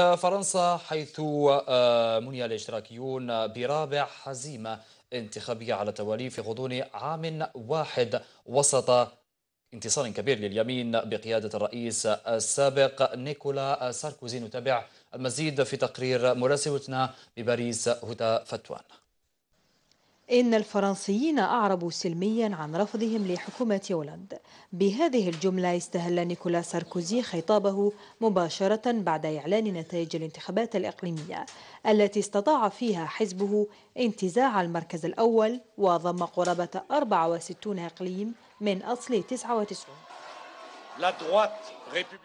فرنسا حيث آه، مني الاشتراكيون برابع هزيمة انتخابية على التوالي في غضون عام واحد وسط انتصار كبير لليمين بقيادة الرئيس السابق نيكولا ساركوزي نتابع المزيد في تقرير مراسلتنا بباريس هدى فتوان إن الفرنسيين أعربوا سلميا عن رفضهم لحكومة هولندا بهذه الجملة استهل نيكولا ساركوزي خطابه مباشرة بعد إعلان نتائج الانتخابات الإقليمية التي استطاع فيها حزبه انتزاع المركز الأول وضم قرابة 64 إقليم من أصل 99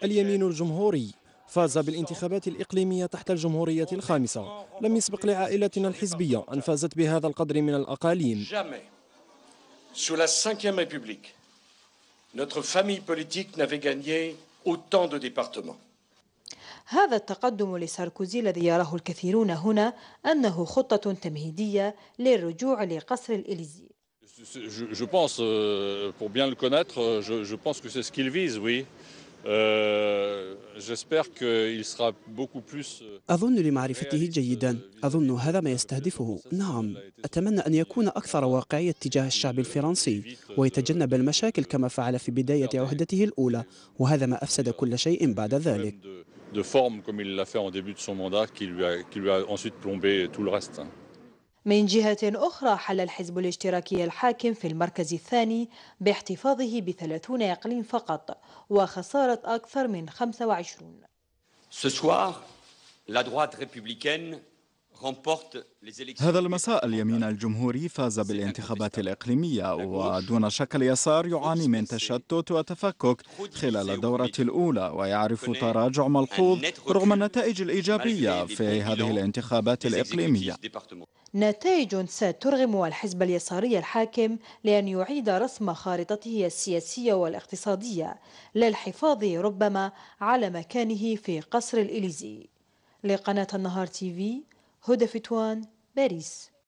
اليمين الجمهوري فاز بالانتخابات الإقليمية تحت الجمهورية الخامسة لم يسبق لعائلتنا الحزبية أن فازت بهذا القدر من الأقاليم Sous la Ve République, notre famille politique n'avait gagné autant de départements. هذا التقدم لساركوزي الذي يراه الكثيرون هنا أنه خطة تمهيدية للرجوع لقصر الإليزي. Je, pense, euh, pour bien le connaître, euh, je, pense que c'est ce qu'il vise, oui. Euh, euh, أظن لمعرفته جيدا euh, أظن هذا ما يستهدفه نعم أتمنى أن يكون أكثر واقعية تجاه الشعب الفرنسي ويتجنب المشاكل كما فعل في بداية عهدته الأولى وهذا ما أفسد كل شيء بعد ذلك من جهة أخرى حل الحزب الاشتراكي الحاكم في المركز الثاني باحتفاظه بثلاثون إقليم فقط وخسارة أكثر من 25 Ce soir, la droite républicaine هذا المساء اليمين الجمهوري فاز بالانتخابات الإقليمية ودون شك اليسار يعاني من تشتت وتفكك خلال الدورة الأولى ويعرف تراجع ملحوظ رغم النتائج الإيجابية في هذه الانتخابات الإقليمية نتائج سترغم الحزب اليساري الحاكم لأن يعيد رسم خارطته السياسية والاقتصادية للحفاظ ربما على مكانه في قصر الإليزي لقناة النهار تي في هدى فتوان باريس